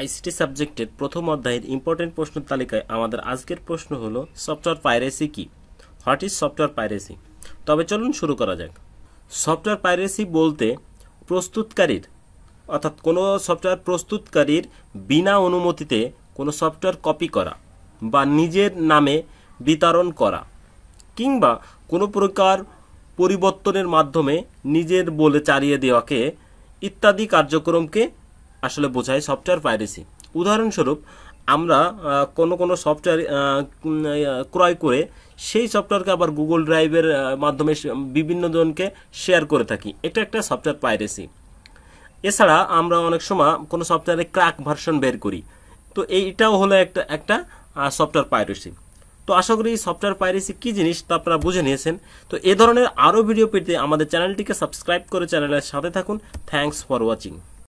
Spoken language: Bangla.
আইসিটি সাবজেক্টের প্রথম অধ্যায়ের ইম্পর্টেন্ট প্রশ্ন তালিকায় আমাদের আজকের প্রশ্ন হলো সফটওয়্যার পাইরেসি কি হোয়াট ইজ সফটওয়্যার পাইরেসি তবে চলুন শুরু করা যাক সফটওয়্যার পাইরেসি বলতে প্রস্তুতকারীর অর্থাৎ কোনো সফটওয়্যার প্রস্তুতকারীর বিনা অনুমতিতে কোনো সফটওয়্যার কপি করা বা নিজের নামে বিতরণ করা কিংবা কোনো প্রকার পরিবর্তনের মাধ্যমে নিজের বলে চালিয়ে দেওয়াকে ইত্যাদি কার্যক্রমকে আসলে বোঝায় সফটওয়্যার পাইরেসি উদাহরণস্বরূপ আমরা কোনো কোনো সফটওয়্যার ক্রয় করে সেই সফটওয়্যারকে আবার গুগল ড্রাইভের মাধ্যমে বিভিন্ন জনকে শেয়ার করে থাকি এটা একটা সফটওয়্যার পাইরেসি এছাড়া আমরা অনেক সময় কোনো সফটওয়্যারে ক্র্যাক ভার্সন বের করি তো এইটাও হলো একটা একটা সফটওয়্যার পাইরেসি তো আশা করি সফটওয়্যার পাইরেসি কি জিনিস তা আপনারা বুঝে নিয়েছেন তো এ ধরনের আরও ভিডিও পেতে আমাদের চ্যানেলটিকে সাবস্ক্রাইব করে চ্যানেলের সাথে থাকুন থ্যাংকস ফর ওয়াচিং